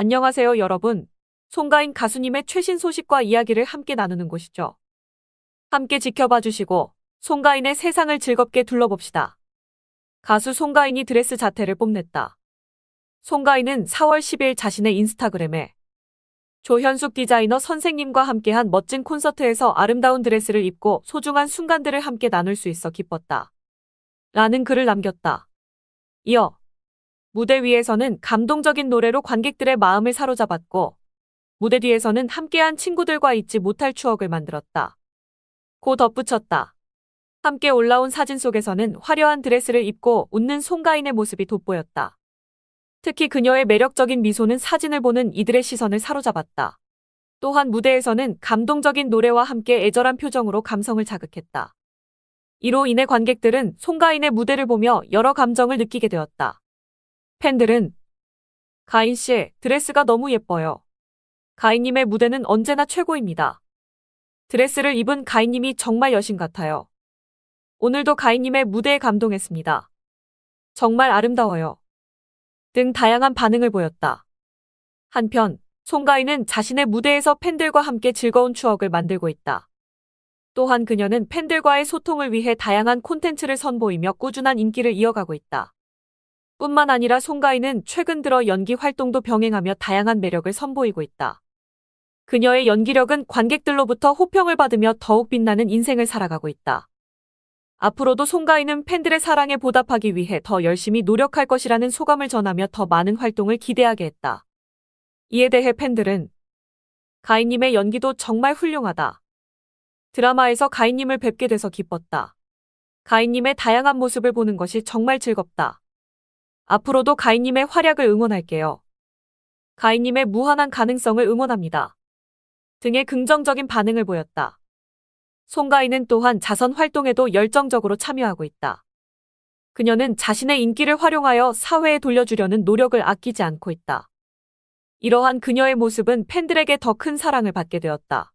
안녕하세요 여러분. 송가인 가수님의 최신 소식과 이야기를 함께 나누는 곳이죠. 함께 지켜봐 주시고 송가인의 세상을 즐겁게 둘러봅시다. 가수 송가인이 드레스 자태를 뽐냈다. 송가인은 4월 10일 자신의 인스타그램에 조현숙 디자이너 선생님과 함께한 멋진 콘서트에서 아름다운 드레스를 입고 소중한 순간들을 함께 나눌 수 있어 기뻤다. 라는 글을 남겼다. 이어 무대 위에서는 감동적인 노래로 관객들의 마음을 사로잡았고 무대 뒤에서는 함께한 친구들과 잊지 못할 추억을 만들었다. 고 덧붙였다. 함께 올라온 사진 속에서는 화려한 드레스를 입고 웃는 송가인의 모습이 돋보였다. 특히 그녀의 매력적인 미소는 사진을 보는 이들의 시선을 사로잡았다. 또한 무대에서는 감동적인 노래와 함께 애절한 표정으로 감성을 자극했다. 이로 인해 관객들은 송가인의 무대를 보며 여러 감정을 느끼게 되었다. 팬들은 가인 씨의 드레스가 너무 예뻐요. 가인님의 무대는 언제나 최고입니다. 드레스를 입은 가인님이 정말 여신 같아요. 오늘도 가인님의 무대에 감동했습니다. 정말 아름다워요. 등 다양한 반응을 보였다. 한편 송가인은 자신의 무대에서 팬들과 함께 즐거운 추억을 만들고 있다. 또한 그녀는 팬들과의 소통을 위해 다양한 콘텐츠를 선보이며 꾸준한 인기를 이어가고 있다. 뿐만 아니라 송가인은 최근 들어 연기 활동도 병행하며 다양한 매력을 선보이고 있다. 그녀의 연기력은 관객들로부터 호평을 받으며 더욱 빛나는 인생을 살아가고 있다. 앞으로도 송가인은 팬들의 사랑에 보답하기 위해 더 열심히 노력할 것이라는 소감을 전하며 더 많은 활동을 기대하게 했다. 이에 대해 팬들은 가인님의 연기도 정말 훌륭하다. 드라마에서 가인님을 뵙게 돼서 기뻤다. 가인님의 다양한 모습을 보는 것이 정말 즐겁다. 앞으로도 가인님의 활약을 응원할게요. 가인님의 무한한 가능성을 응원합니다. 등의 긍정적인 반응을 보였다. 송가인은 또한 자선 활동에도 열정적으로 참여하고 있다. 그녀는 자신의 인기를 활용하여 사회에 돌려주려는 노력을 아끼지 않고 있다. 이러한 그녀의 모습은 팬들에게 더 큰 사랑을 받게 되었다.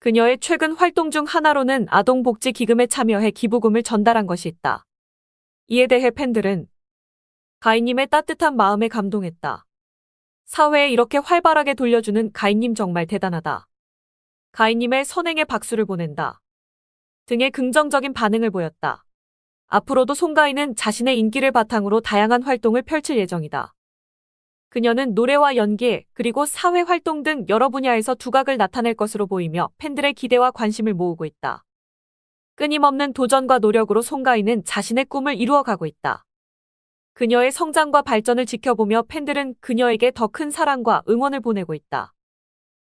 그녀의 최근 활동 중 하나로는 아동복지기금에 참여해 기부금을 전달한 것이 있다. 이에 대해 팬들은 가인님의 따뜻한 마음에 감동했다. 사회에 이렇게 활발하게 돌려주는 가인님 정말 대단하다. 가인님의 선행에 박수를 보낸다. 등의 긍정적인 반응을 보였다. 앞으로도 송가인은 자신의 인기를 바탕으로 다양한 활동을 펼칠 예정이다. 그녀는 노래와 연기, 그리고 사회 활동 등 여러 분야에서 두각을 나타낼 것으로 보이며 팬들의 기대와 관심을 모으고 있다. 끊임없는 도전과 노력으로 송가인은 자신의 꿈을 이루어가고 있다. 그녀의 성장과 발전을 지켜보며 팬들은 그녀에게 더 큰 사랑과 응원을 보내고 있다.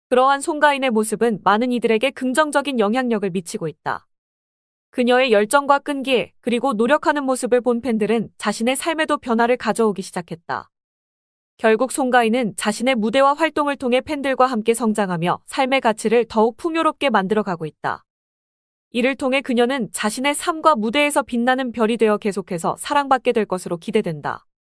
그러한 송가인의 모습은 많은 이들에게 긍정적인 영향력을 미치고 있다. 그녀의 열정과 끈기, 그리고 노력하는 모습을 본 팬들은 자신의 삶에도 변화를 가져오기 시작했다. 결국 송가인은 자신의 무대와 활동을 통해 팬들과 함께 성장하며 삶의 가치를 더욱 풍요롭게 만들어가고 있다. 이를 통해 그녀는 자신의 삶과 무대에서 빛나는 별이 되어 계속해서 사랑받게 될 것으로 기대된다.